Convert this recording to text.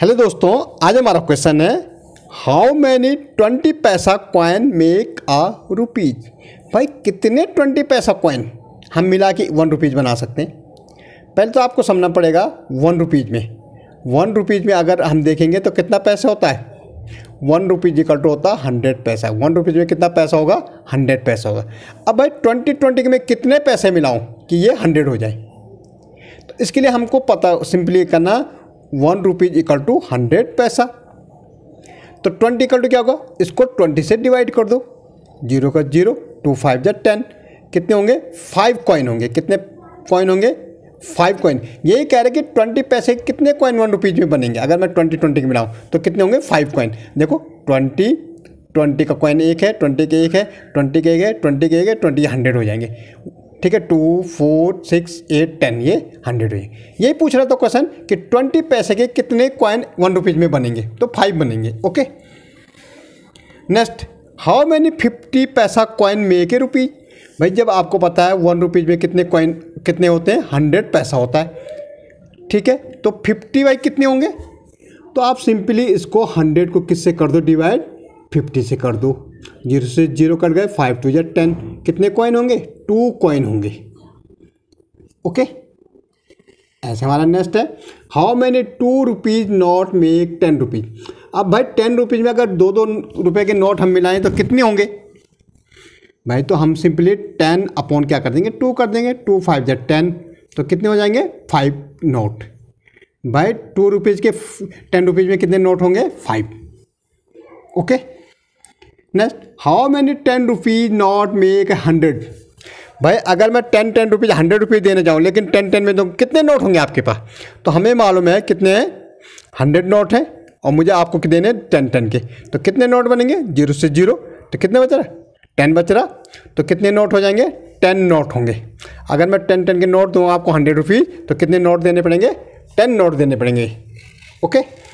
hello दोस्तों आज हमारा क्वेश्चन है how many twenty paisa coin make a rupees भाई कितने ट्वेंटी पैसा कॉइन हम मिला के वन रुपीज़ बना सकते हैं पहले तो आपको समझना पड़ेगा वन रुपीज़ में वन रुपीज़ में अगर हम देखेंगे तो कितना पैसा होता है वन रुपीज़ इकल टू होता है हंड्रेड पैसा वन रुपीज़ में कितना पैसा होगा हंड्रेड पैसा होगा अब भाई ट्वेंटी ट्वेंटी में कितने पैसे मिलाऊँ कि ये हंड्रेड हो जाए तो इसके लिए हमको पता सिंपली करना one rupees equal to hundred paisa तो ट्वेंटी इक्वल टू क्या होगा इसको ट्वेंटी से डिवाइड कर दो जीरो का जीरो टू फाइव जै टेन कितने होंगे फाइव कॉइन होंगे कितने कॉइन होंगे फाइव कॉइन यही कह रहे कि ट्वेंटी पैसे कितने कॉइन वन रुपीज़ में बनेंगे अगर मैं ट्वेंटी ट्वेंटी के मिलाऊँ तो कितने होंगे फाइव कॉइन देखो ट्वेंटी ट्वेंटी का कॉइन एक है ट्वेंटी के एक है ट्वेंटी के एक है ट्वेंटी के एक है ट्वेंटी हंड्रेड हो जाएंगे ठीक है two four six eight ten ये हंड्रेड हुई यही पूछ रहा था क्वेश्चन कि ट्वेंटी पैसे के कितने कॉइन वन रुपीज़ में बनेंगे तो फाइव बनेंगे okay next how many fifty paisa coin में एक रुपी भाई जब आपको पता है वन रुपीज़ में कितने कॉइन कितने होते हैं हंड्रेड पैसा होता है ठीक है तो फिफ्टी बाई कितने होंगे तो आप सिंपली इसको हंड्रेड को किससे कर दो डिवाइड फिफ्टी से कर दो जीरो से जीरो कट गए फाइव टू या टेन कितने कॉइन होंगे टू कॉइन होंगे ओके ऐसे हमारा नेक्स्ट है how many two rupees note make ten rupees अब भाई टेन रुपीज़ में अगर दो दो रुपए के नोट हम मिलाएं तो कितने होंगे भाई तो हम सिंपली टेन अपॉन क्या कर देंगे टू कर देंगे टू फाइव जै टेन तो कितने हो जाएंगे फाइव नोट भाई टू रुपीज़ के टेन रुपीज़ में कितने नोट होंगे five okay next how many ten rupees note make hundred भाई अगर मैं ten ten rupees hundred rupees देने जाऊँ लेकिन टेन टेन में तो कितने नोट होंगे आपके पास तो हमें मालूम है कितने हंड्रेड नोट हैं और मुझे आपको देने टेन टेन के तो कितने नोट बनेंगे जीरो से जीरो तो कितने बच रहा टेन बच रहा तो कितने नोट हो जाएंगे टेन नोट होंगे अगर मैं टेन टेन के नोट दूँ आपको हंड्रेड रुपीज़ तो कितने नोट देने पड़ेंगे टेन नोट देने पड़ेंगे ओके